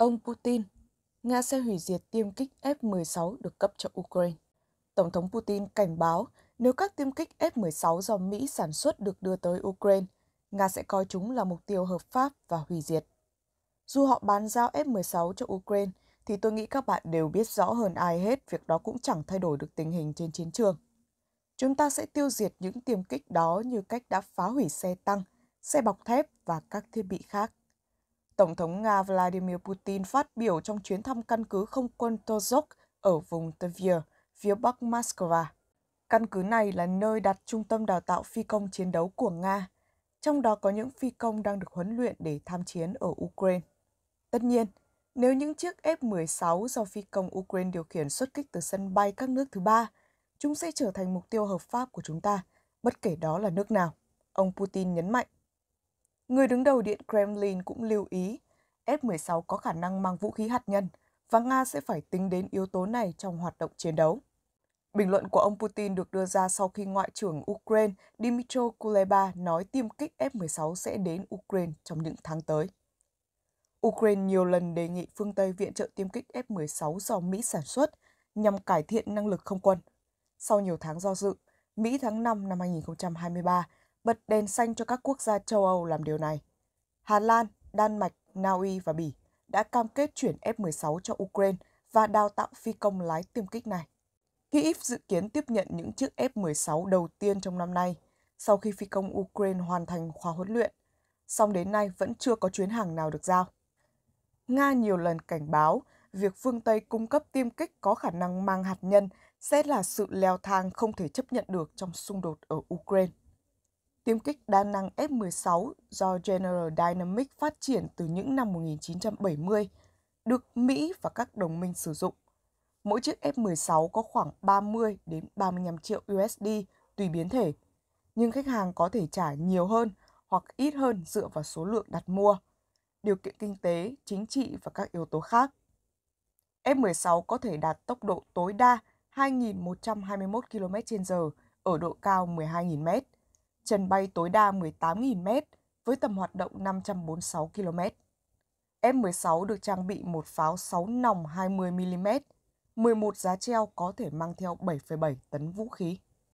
Ông Putin, Nga sẽ hủy diệt tiêm kích F-16 được cấp cho Ukraine. Tổng thống Putin cảnh báo nếu các tiêm kích F-16 do Mỹ sản xuất được đưa tới Ukraine, Nga sẽ coi chúng là mục tiêu hợp pháp và hủy diệt. Dù họ bán giao F-16 cho Ukraine, thì tôi nghĩ các bạn đều biết rõ hơn ai hết việc đó cũng chẳng thay đổi được tình hình trên chiến trường. Chúng ta sẽ tiêu diệt những tiêm kích đó như cách đã phá hủy xe tăng, xe bọc thép và các thiết bị khác. Tổng thống Nga Vladimir Putin phát biểu trong chuyến thăm căn cứ không quân Tozhok ở vùng Tver, phía bắc Moscow. Căn cứ này là nơi đặt trung tâm đào tạo phi công chiến đấu của Nga, trong đó có những phi công đang được huấn luyện để tham chiến ở Ukraine. Tất nhiên, nếu những chiếc F-16 do phi công Ukraine điều khiển xuất kích từ sân bay các nước thứ ba, chúng sẽ trở thành mục tiêu hợp pháp của chúng ta, bất kể đó là nước nào, ông Putin nhấn mạnh. Người đứng đầu Điện Kremlin cũng lưu ý F-16 có khả năng mang vũ khí hạt nhân và Nga sẽ phải tính đến yếu tố này trong hoạt động chiến đấu. Bình luận của ông Putin được đưa ra sau khi Ngoại trưởng Ukraine Dmytro Kuleba nói tiêm kích F-16 sẽ đến Ukraine trong những tháng tới. Ukraine nhiều lần đề nghị phương Tây viện trợ tiêm kích F-16 do Mỹ sản xuất nhằm cải thiện năng lực không quân. Sau nhiều tháng do dự, Mỹ tháng 5 năm 2023 bật đèn xanh cho các quốc gia châu Âu làm điều này. Hà Lan, Đan Mạch, Na Uy và Bỉ đã cam kết chuyển F-16 cho Ukraine và đào tạo phi công lái tiêm kích này. Kyiv dự kiến tiếp nhận những chiếc F-16 đầu tiên trong năm nay, sau khi phi công Ukraine hoàn thành khóa huấn luyện. Song đến nay vẫn chưa có chuyến hàng nào được giao. Nga nhiều lần cảnh báo việc phương Tây cung cấp tiêm kích có khả năng mang hạt nhân sẽ là sự leo thang không thể chấp nhận được trong xung đột ở Ukraine tiêm kích đa năng F-16 do General Dynamics phát triển từ những năm 1970, được Mỹ và các đồng minh sử dụng. Mỗi chiếc F-16 có khoảng 30 đến 35 triệu USD tùy biến thể, nhưng khách hàng có thể trả nhiều hơn hoặc ít hơn dựa vào số lượng đặt mua, điều kiện kinh tế, chính trị và các yếu tố khác. F-16 có thể đạt tốc độ tối đa 2.121 km/h ở độ cao 12.000 mét trần bay tối đa 18.000 m với tầm hoạt động 546 km. F-16 được trang bị một pháo 6 nòng 20mm, 11 giá treo có thể mang theo 7,7 tấn vũ khí.